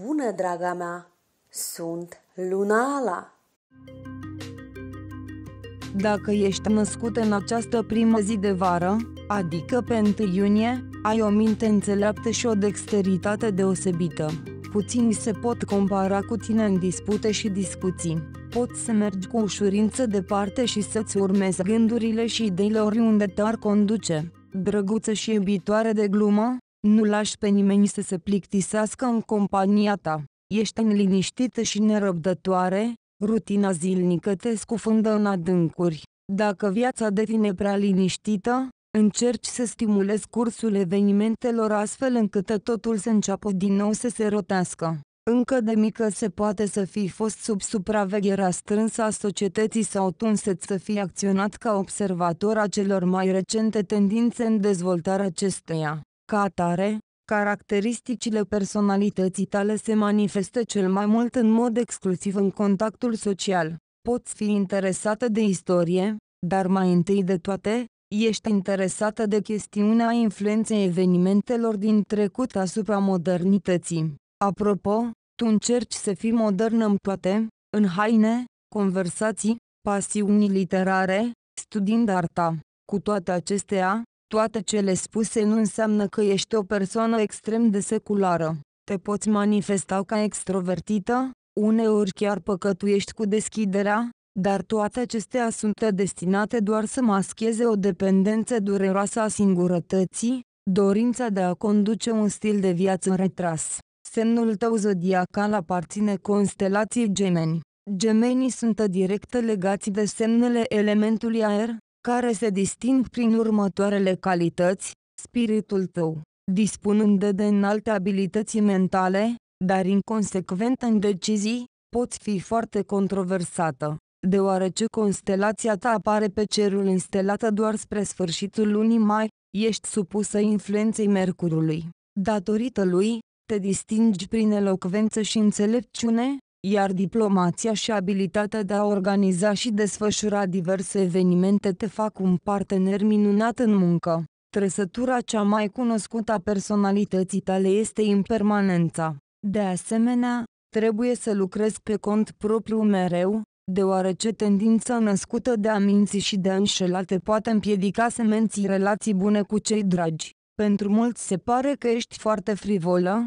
Bună, draga mea! Sunt Lunala! Dacă ești născut în această primă zi de vară, adică pe 1 iunie, ai o minte înțeleaptă și o dexteritate deosebită. Puțini se pot compara cu tine în dispute și discuții. Poți să mergi cu ușurință departe și să-ți urmezi gândurile și ideile oriunde te-ar conduce. Drăguță și iubitoare de glumă, nu lași pe nimeni să se plictisească în compania ta. Ești înliniștită și nerăbdătoare, rutina zilnică te scufundă în adâncuri. Dacă viața devine prea liniștită, încerci să stimulezi cursul evenimentelor astfel încât totul să înceapă din nou să se rotească. Încă de mică se poate să fi fost sub supravegherea strânsă a societății sau tunset să fi acționat ca observator a celor mai recente tendințe în dezvoltarea acesteia. Ca atare, caracteristicile personalității tale se manifestă cel mai mult în mod exclusiv în contactul social. Poți fi interesată de istorie, dar mai întâi de toate, ești interesată de chestiunea influenței evenimentelor din trecut asupra modernității. Apropo, tu încerci să fii modern în toate, în haine, conversații, pasiuni literare, studiind arta. Cu toate acestea, toate cele spuse nu înseamnă că ești o persoană extrem de seculară. Te poți manifesta ca extrovertită, uneori chiar păcătuiești cu deschiderea, dar toate acestea sunt destinate doar să mascheze o dependență dureroasă a singurătății, dorința de a conduce un stil de viață retras. Semnul tău zodiacal aparține constelației gemeni. Gemenii sunt direct legați de semnele elementului aer, care se disting prin următoarele calități, spiritul tău, dispunând de înalte abilități mentale, dar inconsecvent în decizii, poți fi foarte controversată, deoarece constelația ta apare pe cerul înstelată doar spre sfârșitul lunii mai, ești supusă influenței Mercurului. Datorită lui, te distingi prin elocvență și înțelepciune, iar diplomația și abilitatea de a organiza și desfășura diverse evenimente te fac un partener minunat în muncă. Tresătura cea mai cunoscută a personalității tale este impermanența. De asemenea, trebuie să lucrezi pe cont propriu mereu, deoarece tendința născută de a minți și de a înșela te poate împiedica să menții relații bune cu cei dragi. Pentru mulți se pare că ești foarte frivolă,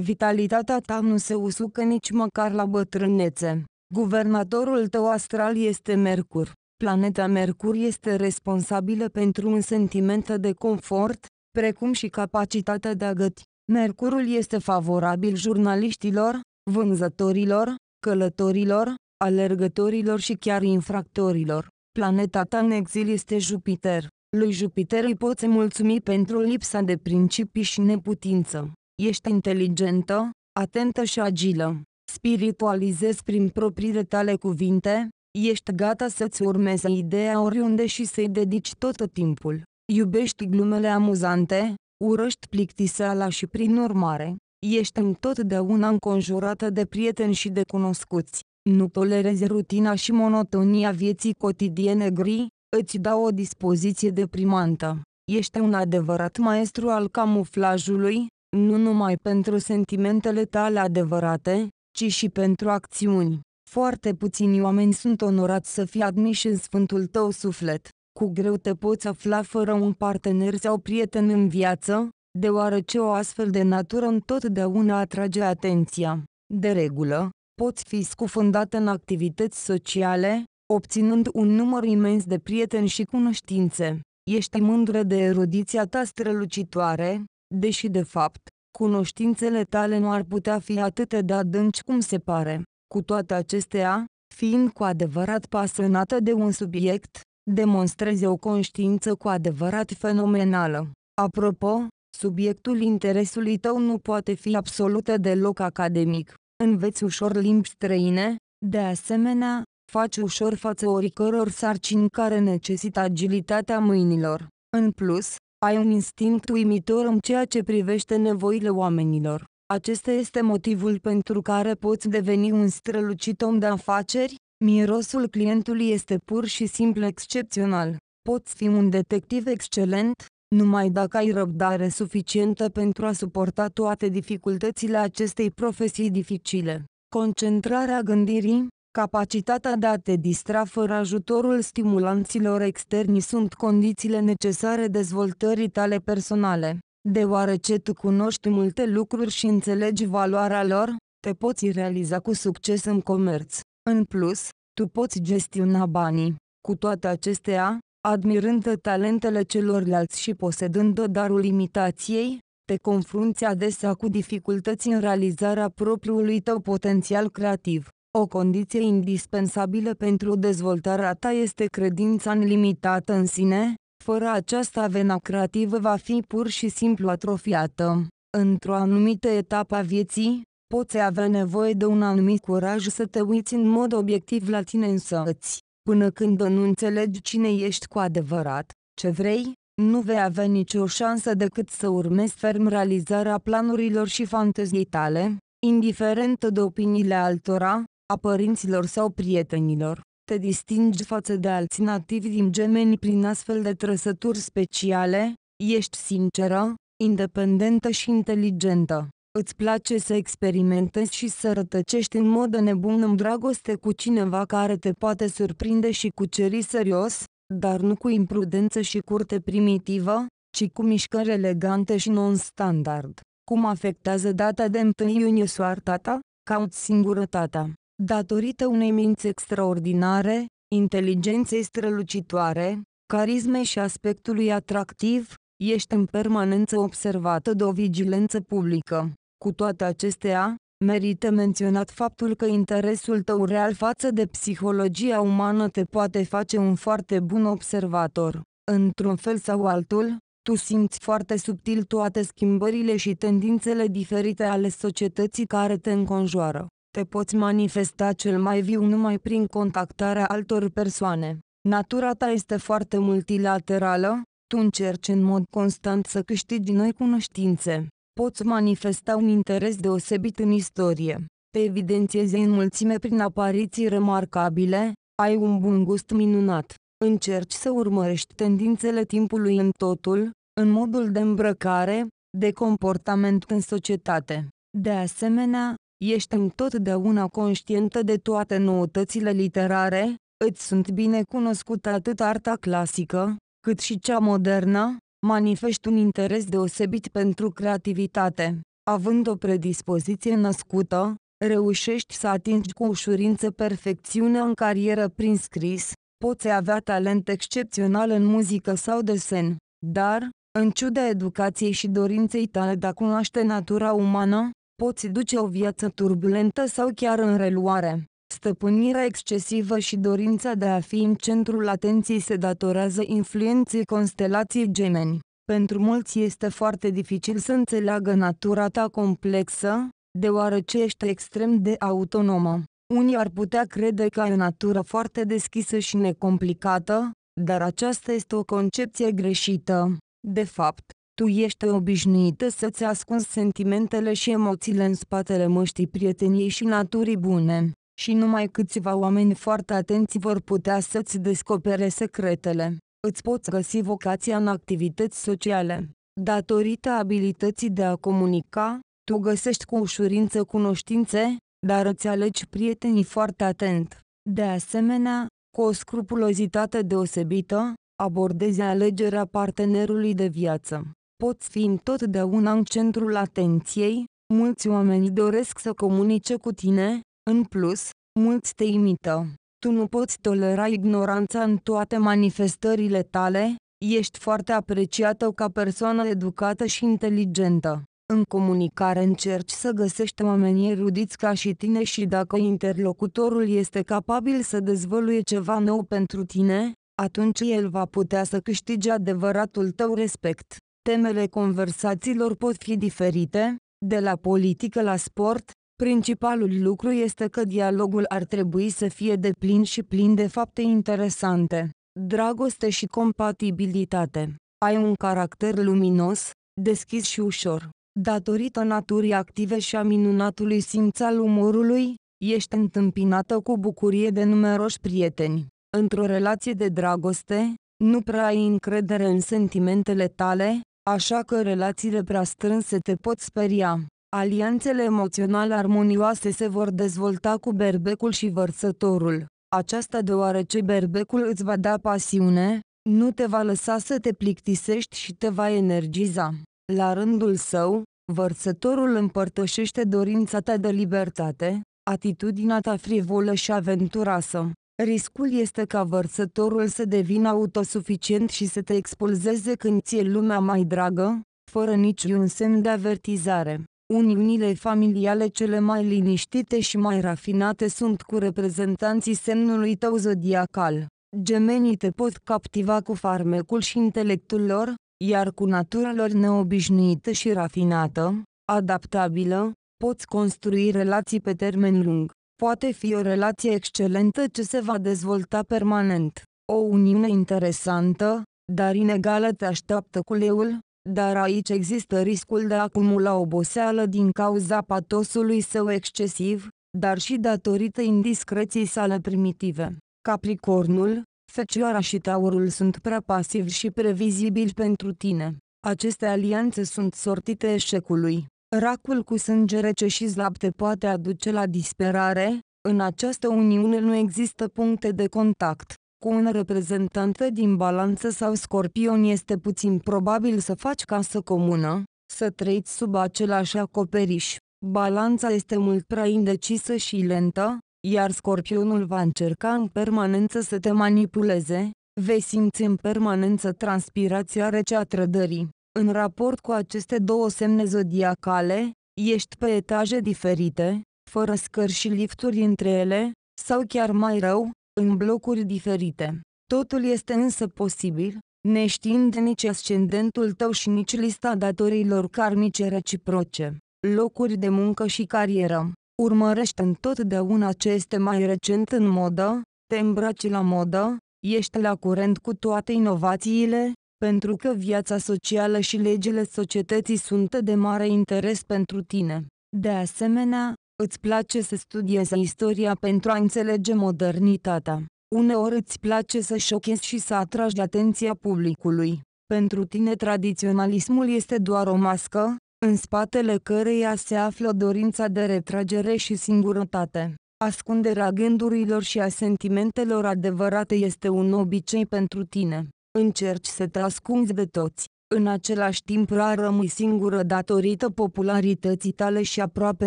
Vitalitatea ta nu se usucă nici măcar la bătrânețe. Guvernatorul tău astral este Mercur. Planeta Mercur este responsabilă pentru un sentiment de confort, precum și capacitatea de a găti. Mercurul este favorabil jurnaliștilor, vânzătorilor, călătorilor, alergătorilor și chiar infractorilor. Planeta ta în exil este Jupiter. Lui Jupiter îi poți mulțumi pentru lipsa de principii și neputință. Ești inteligentă, atentă și agilă. Spiritualizezi prin propriile tale cuvinte, ești gata să-ți urmezi ideea oriunde și să-i dedici tot timpul. Iubești glumele amuzante, urăști plictiseala și prin urmare, ești întotdeauna înconjurată de prieteni și de cunoscuți. Nu tolerezi rutina și monotonia vieții cotidiene gri, îți dau o dispoziție deprimantă. Ești un adevărat maestru al camuflajului, nu numai pentru sentimentele tale adevărate, ci și pentru acțiuni. Foarte puțini oameni sunt onorați să fie admiși în sfântul tău suflet. Cu greu te poți afla fără un partener sau prieten în viață, deoarece o astfel de natură întotdeauna atrage atenția. De regulă, poți fi scufundat în activități sociale, obținând un număr imens de prieteni și cunoștințe. Ești mândră de erudiția ta strălucitoare, deși de fapt, cunoștințele tale nu ar putea fi atât de adânci cum se pare. Cu toate acestea, fiind cu adevărat pasionată de un subiect, demonstrezi o conștiință cu adevărat fenomenală. Apropo, subiectul interesului tău nu poate fi absolut deloc academic. Înveți ușor limbi străine, de asemenea, faci ușor față oricăror sarcini care necesită agilitatea mâinilor. În plus, ai un instinct uimitor în ceea ce privește nevoile oamenilor. Acesta este motivul pentru care poți deveni un strălucit om de afaceri, mirosul clientului este pur și simplu excepțional. Poți fi un detectiv excelent, numai dacă ai răbdare suficientă pentru a suporta toate dificultățile acestei profesii dificile. Concentrarea gândirii, Capacitatea de a te distra fără ajutorul stimulanților externi sunt condițiile necesare dezvoltării tale personale. Deoarece tu cunoști multe lucruri și înțelegi valoarea lor, te poți realiza cu succes în comerț. În plus, tu poți gestiona banii. Cu toate acestea, admirând talentele celorlalți și posedând darul imitației, te confrunți adesea cu dificultăți în realizarea propriului tău potențial creativ. O condiție indispensabilă pentru dezvoltarea ta este credința nelimitată în sine, fără aceasta vena creativă va fi pur și simplu atrofiată. Într-o anumită etapă a vieții, poți avea nevoie de un anumit curaj să te uiți în mod obiectiv la tine însăți. Până când nu înțelegi cine ești cu adevărat, ce vrei, nu vei avea nicio șansă decât să urmezi ferm realizarea planurilor și fanteziei tale, indiferent de opiniile altora, a părinților sau prietenilor. Te distingi față de alți nativi din gemeni prin astfel de trăsături speciale, ești sinceră, independentă și inteligentă. Îți place să experimentezi și să rătăcești în mod nebun în dragoste cu cineva care te poate surprinde și cuceri serios, dar nu cu imprudență și curte primitivă, ci cu mișcări elegante și non-standard. Cum afectează data de 1 iunie soarta ta? Caut singurătatea. Datorită unei minți extraordinare, inteligenței strălucitoare, carismei și aspectului atractiv, ești în permanență observată de o vigilență publică. Cu toate acestea, merită menționat faptul că interesul tău real față de psihologia umană te poate face un foarte bun observator. Într-un fel sau altul, tu simți foarte subtil toate schimbările și tendințele diferite ale societății care te înconjoară. Te poți manifesta cel mai viu numai prin contactarea altor persoane. Natura ta este foarte multilaterală, tu încerci în mod constant să câștigi noi cunoștințe. Poți manifesta un interes deosebit în istorie. Te evidențiezi în mulțime prin apariții remarcabile, ai un bun gust minunat. Încerci să urmărești tendințele timpului în totul, în modul de îmbrăcare, de comportament în societate. De asemenea, ești întotdeauna conștientă de toate noutățile literare, îți sunt bine cunoscută atât arta clasică, cât și cea modernă, manifest un interes deosebit pentru creativitate. Având o predispoziție născută, reușești să atingi cu ușurință perfecțiunea în carieră prin scris, poți avea talent excepțional în muzică sau desen, dar, în ciuda educației și dorinței tale de a cunoaște natura umană, poți duce o viață turbulentă sau chiar în reluare. Stăpânirea excesivă și dorința de a fi în centrul atenției se datorează influenței constelației gemeni. Pentru mulți este foarte dificil să înțeleagă natura ta complexă, deoarece ești extrem de autonomă. Unii ar putea crede că ai o natură foarte deschisă și necomplicată, dar aceasta este o concepție greșită. De fapt, tu ești obișnuită să-ți ascunzi sentimentele și emoțiile în spatele măștii prieteniei și naturii bune, și numai câțiva oameni foarte atenți vor putea să-ți descopere secretele. Îți poți găsi vocația în activități sociale. Datorită abilității de a comunica, tu găsești cu ușurință cunoștințe, dar îți alegi prietenii foarte atent. De asemenea, cu o scrupulozitate deosebită, abordezi alegerea partenerului de viață poți fi întotdeauna în centrul atenției, mulți oameni doresc să comunice cu tine, în plus, mulți te imită. Tu nu poți tolera ignoranța în toate manifestările tale, ești foarte apreciată ca persoană educată și inteligentă. În comunicare încerci să găsești oamenii erudiți ca și tine și dacă interlocutorul este capabil să dezvăluie ceva nou pentru tine, atunci el va putea să câștige adevăratul tău respect. Temele conversațiilor pot fi diferite, de la politică la sport, principalul lucru este că dialogul ar trebui să fie de plin și plin de fapte interesante, dragoste și compatibilitate. Ai un caracter luminos, deschis și ușor. Datorită naturii active și a minunatului simț al umorului, ești întâmpinată cu bucurie de numeroși prieteni. Într-o relație de dragoste, nu prea ai încredere în sentimentele tale, așa că relațiile prea strânse te pot speria. Alianțele emoționale armonioase se vor dezvolta cu berbecul și vărsătorul. Aceasta deoarece berbecul îți va da pasiune, nu te va lăsa să te plictisești și te va energiza. La rândul său, vărsătorul împărtășește dorința ta de libertate, atitudinea ta frivolă și aventuroasă. Riscul este ca vărsătorul să devină autosuficient și să te expulzeze când ți-e lumea mai dragă, fără niciun semn de avertizare. Uniunile familiale cele mai liniștite și mai rafinate sunt cu reprezentanții semnului tău zodiacal. Gemenii te pot captiva cu farmecul și intelectul lor, iar cu natura lor neobișnuită și rafinată, adaptabilă, poți construi relații pe termen lung. Poate fi o relație excelentă ce se va dezvolta permanent. O uniune interesantă, dar inegală te așteaptă leul. dar aici există riscul de a acumula oboseală din cauza patosului său excesiv, dar și datorită indiscreții sale primitive. Capricornul, Fecioara și Taurul sunt prea pasivi și previzibili pentru tine. Aceste alianțe sunt sortite eșecului. Racul cu sânge rece și lapte poate aduce la disperare, în această uniune nu există puncte de contact. Cu un reprezentant din balanță sau scorpion este puțin probabil să faci casă comună, să trăiți sub același acoperiș. Balanța este mult prea indecisă și lentă, iar scorpionul va încerca în permanență să te manipuleze, vei simți în permanență transpirația rece a trădării. În raport cu aceste două semne zodiacale, ești pe etaje diferite, fără scări și lifturi între ele, sau chiar mai rău, în blocuri diferite. Totul este însă posibil, neștiind nici ascendentul tău și nici lista datorilor karmice reciproce, locuri de muncă și carieră. Urmărește întotdeauna ce este mai recent în modă, te îmbraci la modă, ești la curent cu toate inovațiile, pentru că viața socială și legile societății sunt de mare interes pentru tine. De asemenea, îți place să studiezi istoria pentru a înțelege modernitatea. Uneori îți place să șochezi și să atragi atenția publicului. Pentru tine tradiționalismul este doar o mască, în spatele căreia se află dorința de retragere și singurătate. Ascunderea gândurilor și a sentimentelor adevărate este un obicei pentru tine. Încerci să te ascunzi de toți. În același timp rar rămâi singură datorită popularității tale și aproape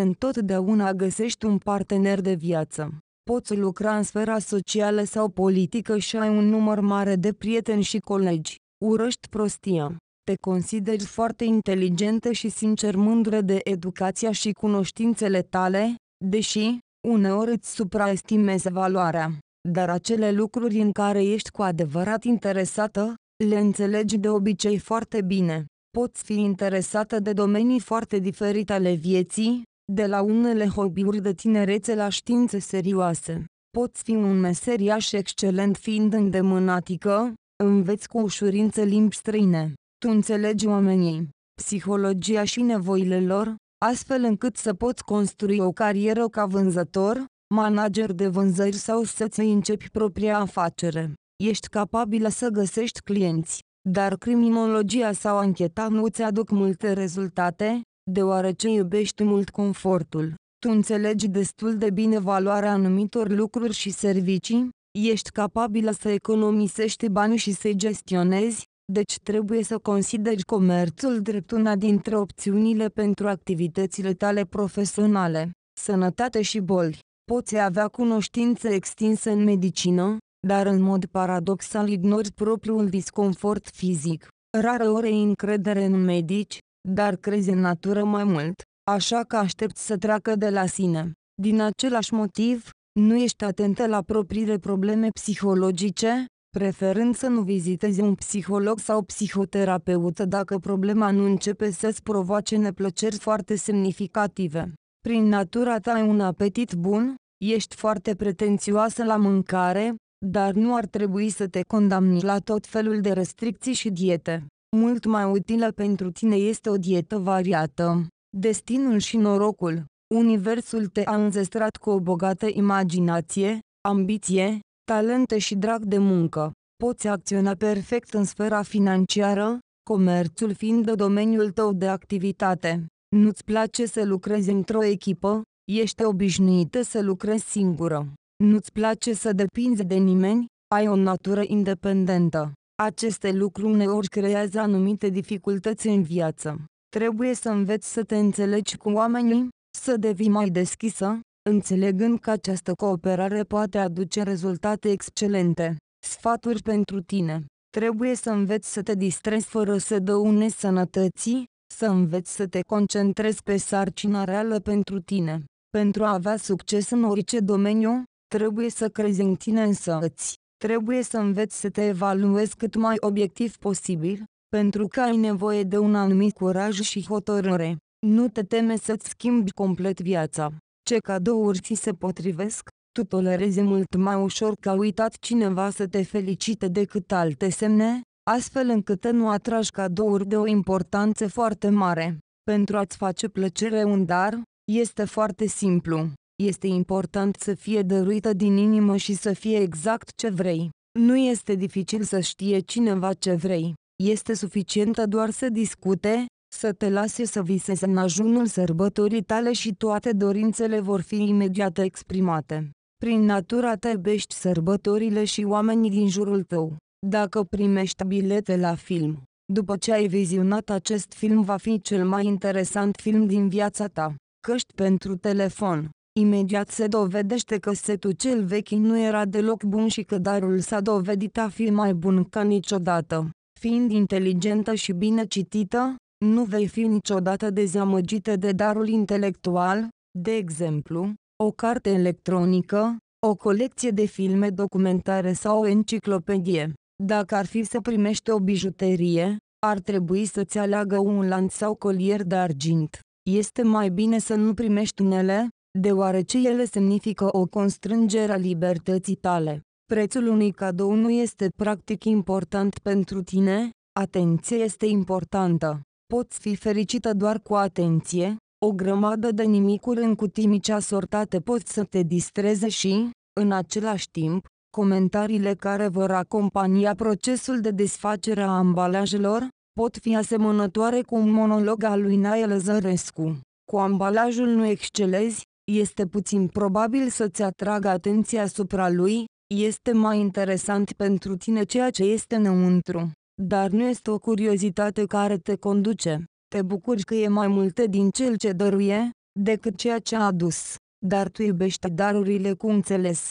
întotdeauna găsești un partener de viață. Poți lucra în sfera socială sau politică și ai un număr mare de prieteni și colegi. Urăști prostia. Te consideri foarte inteligentă și sincer mândră de educația și cunoștințele tale, deși, uneori îți supraestimezi valoarea dar acele lucruri în care ești cu adevărat interesată, le înțelegi de obicei foarte bine. Poți fi interesată de domenii foarte diferite ale vieții, de la unele hobby-uri de tinerețe la științe serioase. Poți fi un meseriaș excelent fiind îndemânatică, înveți cu ușurință limbi străine. Tu înțelegi oamenii, psihologia și nevoile lor, astfel încât să poți construi o carieră ca vânzător, manager de vânzări sau să-ți începi propria afacere. Ești capabilă să găsești clienți, dar criminologia sau ancheta nu îți aduc multe rezultate, deoarece iubești mult confortul. Tu înțelegi destul de bine valoarea anumitor lucruri și servicii, ești capabilă să economisești bani și să-i gestionezi, deci trebuie să consideri comerțul drept una dintre opțiunile pentru activitățile tale profesionale, sănătate și boli. Poți avea cunoștință extinsă în medicină, dar în mod paradoxal ignori propriul disconfort fizic. Rară ori ai încredere în medici, dar crezi în natură mai mult, așa că aștepți să treacă de la sine. Din același motiv, nu ești atentă la propriile probleme psihologice, preferând să nu vizitezi un psiholog sau psihoterapeut dacă problema nu începe să-ți provoace neplăceri foarte semnificative. Prin natura ta ai un apetit bun, ești foarte pretențioasă la mâncare, dar nu ar trebui să te condamni la tot felul de restricții și diete. Mult mai utilă pentru tine este o dietă variată. Destinul și norocul. Universul te-a înzestrat cu o bogată imaginație, ambiție, talente și drag de muncă. Poți acționa perfect în sfera financiară, comerțul fiind domeniul tău de activitate. Nu-ți place să lucrezi într-o echipă? Ești obișnuită să lucrezi singură. Nu-ți place să depinzi de nimeni? Ai o natură independentă. Aceste lucruri uneori creează anumite dificultăți în viață. Trebuie să înveți să te înțelegi cu oamenii, să devii mai deschisă, înțelegând că această cooperare poate aduce rezultate excelente. Sfaturi pentru tine. Trebuie să înveți să te distrezi fără să dăunezi sănătății, să înveți să te concentrezi pe sarcina reală pentru tine. Pentru a avea succes în orice domeniu, trebuie să crezi în tine îți. Trebuie să înveți să te evaluezi cât mai obiectiv posibil, pentru că ai nevoie de un anumit curaj și hotărâre. Nu te teme să-ți schimbi complet viața. Ce cadouri ți se potrivesc, tu tolerezi mult mai ușor că a uitat cineva să te felicite decât alte semne, astfel încât nu atragi cadouri de o importanță foarte mare. Pentru a-ți face plăcere un dar, este foarte simplu. Este important să fie dăruită din inimă și să fie exact ce vrei. Nu este dificil să știe cineva ce vrei. Este suficientă doar să discute, să te lase să visezi în ajunul sărbătorii tale și toate dorințele vor fi imediat exprimate. Prin natura ta iubești sărbătorile și oamenii din jurul tău. Dacă primești bilete la film, după ce ai vizionat acest film va fi cel mai interesant film din viața ta. Căști pentru telefon. Imediat se dovedește că setul cel vechi nu era deloc bun și că darul s-a dovedit a fi mai bun ca niciodată. Fiind inteligentă și bine citită, nu vei fi niciodată dezamăgită de darul intelectual, de exemplu, o carte electronică, o colecție de filme documentare sau o enciclopedie. Dacă ar fi să primești o bijuterie, ar trebui să-ți aleagă un lanț sau colier de argint. Este mai bine să nu primești unele, deoarece ele semnifică o constrângere a libertății tale. Prețul unui cadou nu este practic important pentru tine, atenție este importantă. Poți fi fericită doar cu atenție, o grămadă de nimicuri în cutii mici asortate pot să te distreze și, în același timp, Comentariile care vor acompania procesul de desfacere a ambalajelor pot fi asemănătoare cu un monolog al lui Nael Zărescu. Cu ambalajul nu excelezi, este puțin probabil să-ți atragă atenția asupra lui, este mai interesant pentru tine ceea ce este înăuntru, dar nu este o curiozitate care te conduce. Te bucuri că e mai multe din cel ce dăruie, decât ceea ce a adus, dar tu iubești darurile cu înțeles.